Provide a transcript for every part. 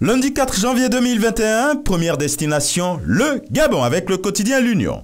Lundi 4 janvier 2021, première destination, le Gabon avec le quotidien L'Union.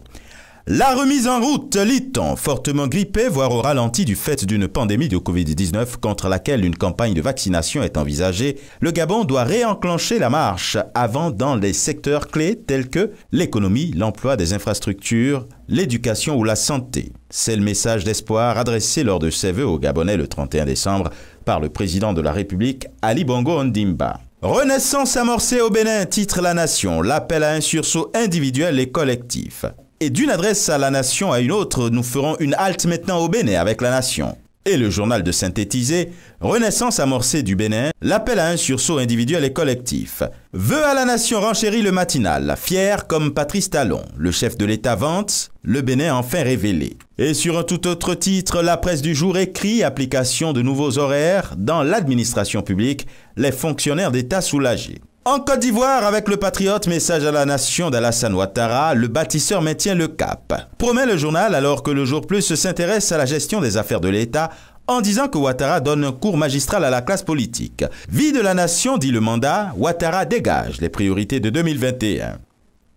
La remise en route, lit fortement grippée, voire au ralenti du fait d'une pandémie de Covid-19 contre laquelle une campagne de vaccination est envisagée, le Gabon doit réenclencher la marche avant dans les secteurs clés tels que l'économie, l'emploi des infrastructures, l'éducation ou la santé. C'est le message d'espoir adressé lors de ses vœux aux Gabonais le 31 décembre par le président de la République, Ali Bongo Ondimba. Renaissance amorcée au Bénin, titre La Nation, l'appel à un sursaut individuel et collectif. Et d'une adresse à la nation à une autre, nous ferons une halte maintenant au Bénin avec la nation et le journal de synthétiser, Renaissance amorcée du Bénin, l'appel à un sursaut individuel et collectif. Vœux à la nation renchérit le matinal, fier comme Patrice Talon, le chef de l'État vente, le Bénin enfin révélé. Et sur un tout autre titre, la presse du jour écrit application de nouveaux horaires dans l'administration publique, les fonctionnaires d'État soulagés. En Côte d'Ivoire, avec le patriote message à la nation d'Alassane Ouattara, le bâtisseur maintient le cap. Promet le journal alors que le jour plus s'intéresse à la gestion des affaires de l'État en disant que Ouattara donne un cours magistral à la classe politique. Vie de la nation, dit le mandat, Ouattara dégage les priorités de 2021.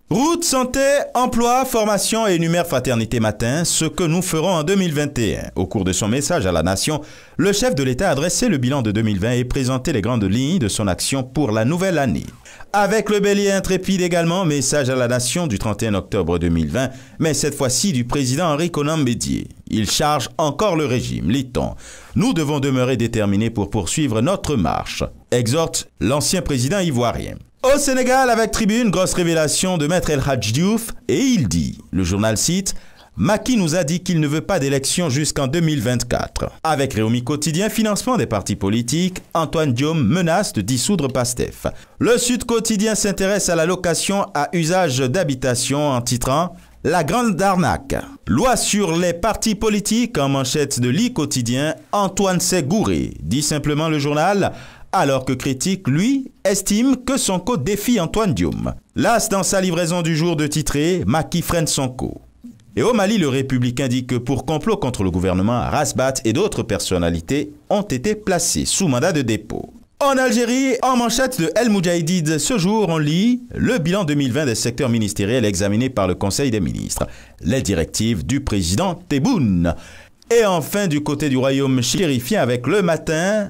Route santé, emploi, formation et numère fraternité matin, ce que nous ferons en 2021. Au cours de son message à la nation, le chef de l'État a dressé le bilan de 2020 et présenté les grandes lignes de son action pour la nouvelle année. Avec le bélier intrépide également, message à la nation du 31 octobre 2020, mais cette fois-ci du président Henri Conan Bédier. Il charge encore le régime, lit-on. Nous devons demeurer déterminés pour poursuivre notre marche, exhorte l'ancien président ivoirien. Au Sénégal, avec Tribune, grosse révélation de Maître El Hadj Diouf, et il dit, le journal cite, Maki nous a dit qu'il ne veut pas d'élection jusqu'en 2024. Avec Réumi Quotidien, financement des partis politiques, Antoine Diom menace de dissoudre PASTEF. Le Sud Quotidien s'intéresse à la location à usage d'habitation en titrant la grande arnaque. Loi sur les partis politiques en manchette de l'I quotidien, Antoine Ségouré, dit simplement le journal alors que Critique, lui, estime que Sonko défie Antoine Diom. L'As dans sa livraison du jour de titré Maki freine co. Et au Mali, le républicain dit que pour complot contre le gouvernement, Rasbat et d'autres personnalités ont été placés sous mandat de dépôt. En Algérie, en manchette de El Moudjahidid, ce jour, on lit le bilan 2020 des secteurs ministériels examinés par le Conseil des ministres, les directives du président Tebboune. Et enfin, du côté du royaume chérifien avec le matin,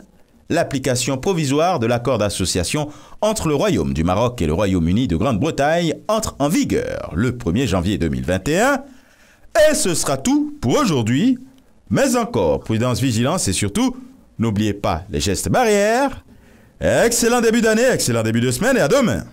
l'application provisoire de l'accord d'association entre le Royaume du Maroc et le Royaume-Uni de Grande-Bretagne entre en vigueur le 1er janvier 2021. Et ce sera tout pour aujourd'hui. Mais encore, prudence, vigilance et surtout, n'oubliez pas les gestes barrières. Excellent début d'année, excellent début de semaine et à demain.